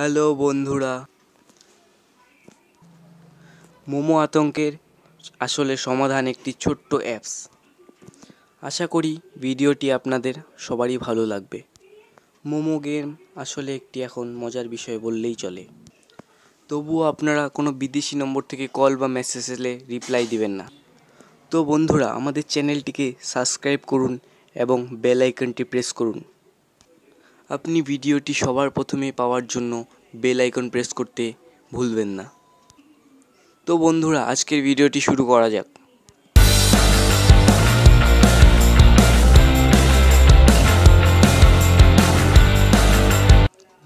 hello বন্ধুরা মোমো আতঙ্কের আসলে সমাধান একটি ছোট্ট অ্যাপস আশা করি ভিডিওটি আপনাদের সবারই ভালো লাগবে মোমো গেম আসলে একটি এখন মজার বিষয় বললেই চলে তবুও আপনারা কোনো বিদেশি নম্বর থেকে কল বা মেসেজ এলে রিপ্লাই দিবেন না তো বন্ধুরা আমাদের চ্যানেলটিকে সাবস্ক্রাইব করুন এবং বেল আইকনটি প্রেস করুন আপনি ভিডিওটি সবার প্রথমে পাওয়ার জন্য বেল আইকন প্রেস করতে ভুলবেন না তো বন্ধুরা আজকের ভিডিওটি শুরু করা যাক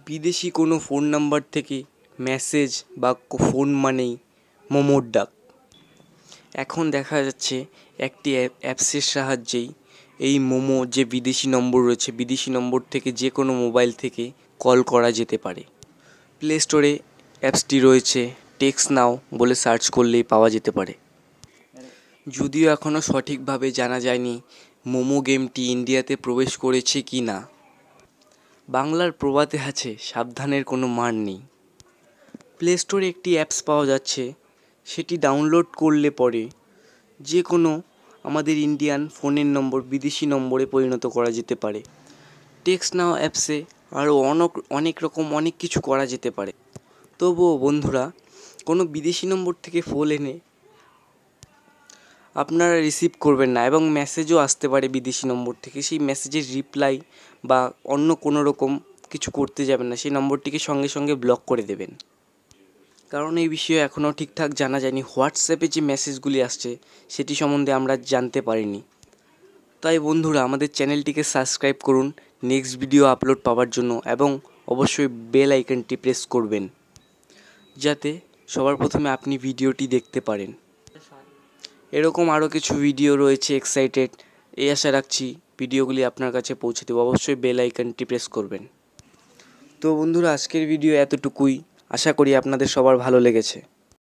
বিদেশি কোনো ফোন নাম্বার থেকে মেসেজ বা ফোন মানেই মোমোর ডাক এখন দেখা যাচ্ছে একটি অ্যাপসের সাহায্যেই এই মোমো যে বিদেশি নম্বর রয়েছে বিদেশি নম্বর থেকে যে কোনো মোবাইল থেকে কল করা যেতে পারে প্লে স্টোরে অ্যাপসটি রয়েছে টেক্স নাও বলে সার্চ করলেই পাওয়া যেতে পারে যদিও এখনও সঠিকভাবে জানা যায়নি মোমো গেমটি ইন্ডিয়াতে প্রবেশ করেছে কি না বাংলার প্রবাদে আছে সাবধানের কোনো মান নেই প্লে স্টোরে একটি অ্যাপস পাওয়া যাচ্ছে সেটি ডাউনলোড করলে পরে যে কোনো আমাদের ইন্ডিয়ান ফোনের নম্বর বিদেশি নম্বরে পরিণত করা যেতে পারে টেক্সট নাও অ্যাপসে আরও অনেক অনেক রকম অনেক কিছু করা যেতে পারে তবুও বন্ধুরা কোনো বিদেশি নম্বর থেকে ফোন এনে আপনারা রিসিভ করবেন না এবং মেসেজও আসতে পারে বিদেশি নম্বর থেকে সেই মেসেজের রিপ্লাই বা অন্য কোনো রকম কিছু করতে যাবেন না সেই নম্বরটিকে সঙ্গে সঙ্গে ব্লক করে দেবেন কারণ এই বিষয়ে এখনও ঠিকঠাক জানা যায়নি হোয়াটসঅ্যাপে যে মেসেজগুলি আসছে সেটি সম্বন্ধে আমরা জানতে পারিনি তাই বন্ধুরা আমাদের চ্যানেলটিকে সাবস্ক্রাইব করুন নেক্সট ভিডিও আপলোড পাওয়ার জন্য এবং অবশ্যই বেল আইকনটি প্রেস করবেন যাতে সবার প্রথমে আপনি ভিডিওটি দেখতে পারেন এরকম আরও কিছু ভিডিও রয়েছে এক্সাইটেড এই আশা রাখছি ভিডিওগুলি আপনার কাছে পৌঁছে দেবো অবশ্যই বেল আইকনটি প্রেস করবেন তো বন্ধুরা আজকের ভিডিও এতটুকুই আশা করি আপনাদের সবার ভালো লেগেছে